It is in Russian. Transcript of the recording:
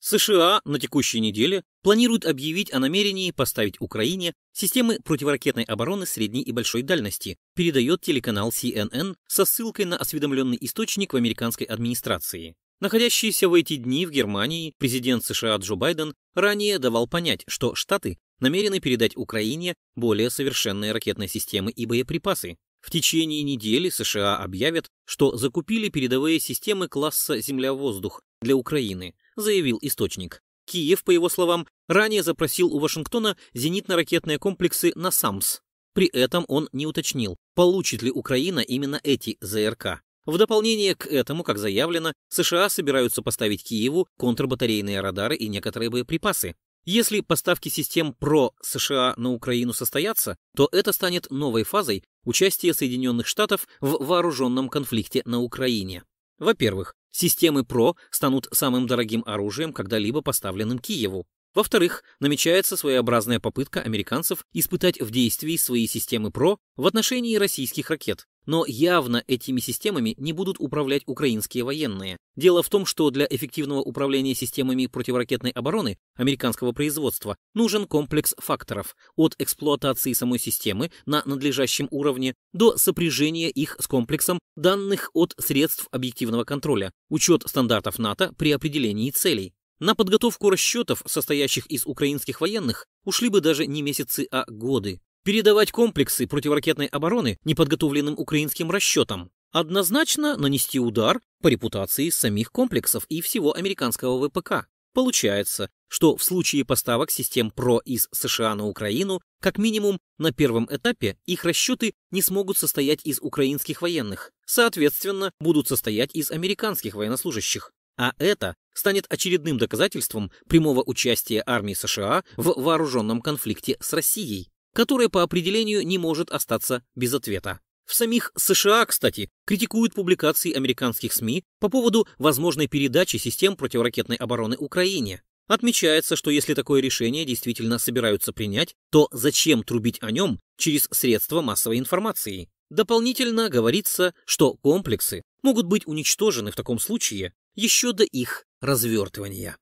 США на текущей неделе планируют объявить о намерении поставить Украине системы противоракетной обороны средней и большой дальности, передает телеканал CNN со ссылкой на осведомленный источник в американской администрации. Находящийся в эти дни в Германии президент США Джо Байден ранее давал понять, что Штаты намерены передать Украине более совершенные ракетные системы и боеприпасы, в течение недели США объявят, что закупили передовые системы класса «Земля-воздух» для Украины, заявил источник. Киев, по его словам, ранее запросил у Вашингтона зенитно-ракетные комплексы на САМС. При этом он не уточнил, получит ли Украина именно эти ЗРК. В дополнение к этому, как заявлено, США собираются поставить Киеву контрбатарейные радары и некоторые боеприпасы. Если поставки систем ПРО США на Украину состоятся, то это станет новой фазой участие Соединенных Штатов в вооруженном конфликте на Украине. Во-первых, системы ПРО станут самым дорогим оружием, когда-либо поставленным Киеву. Во-вторых, намечается своеобразная попытка американцев испытать в действии свои системы ПРО в отношении российских ракет. Но явно этими системами не будут управлять украинские военные. Дело в том, что для эффективного управления системами противоракетной обороны американского производства нужен комплекс факторов от эксплуатации самой системы на надлежащем уровне до сопряжения их с комплексом данных от средств объективного контроля, учет стандартов НАТО при определении целей. На подготовку расчетов, состоящих из украинских военных, ушли бы даже не месяцы, а годы. Передавать комплексы противоракетной обороны неподготовленным украинским расчетам однозначно нанести удар по репутации самих комплексов и всего американского ВПК. Получается, что в случае поставок систем ПРО из США на Украину, как минимум на первом этапе их расчеты не смогут состоять из украинских военных, соответственно, будут состоять из американских военнослужащих. А это станет очередным доказательством прямого участия армии США в вооруженном конфликте с Россией, которая по определению не может остаться без ответа. В самих США, кстати, критикуют публикации американских СМИ по поводу возможной передачи систем противоракетной обороны Украине. Отмечается, что если такое решение действительно собираются принять, то зачем трубить о нем через средства массовой информации? Дополнительно говорится, что комплексы могут быть уничтожены в таком случае еще до их развертывания.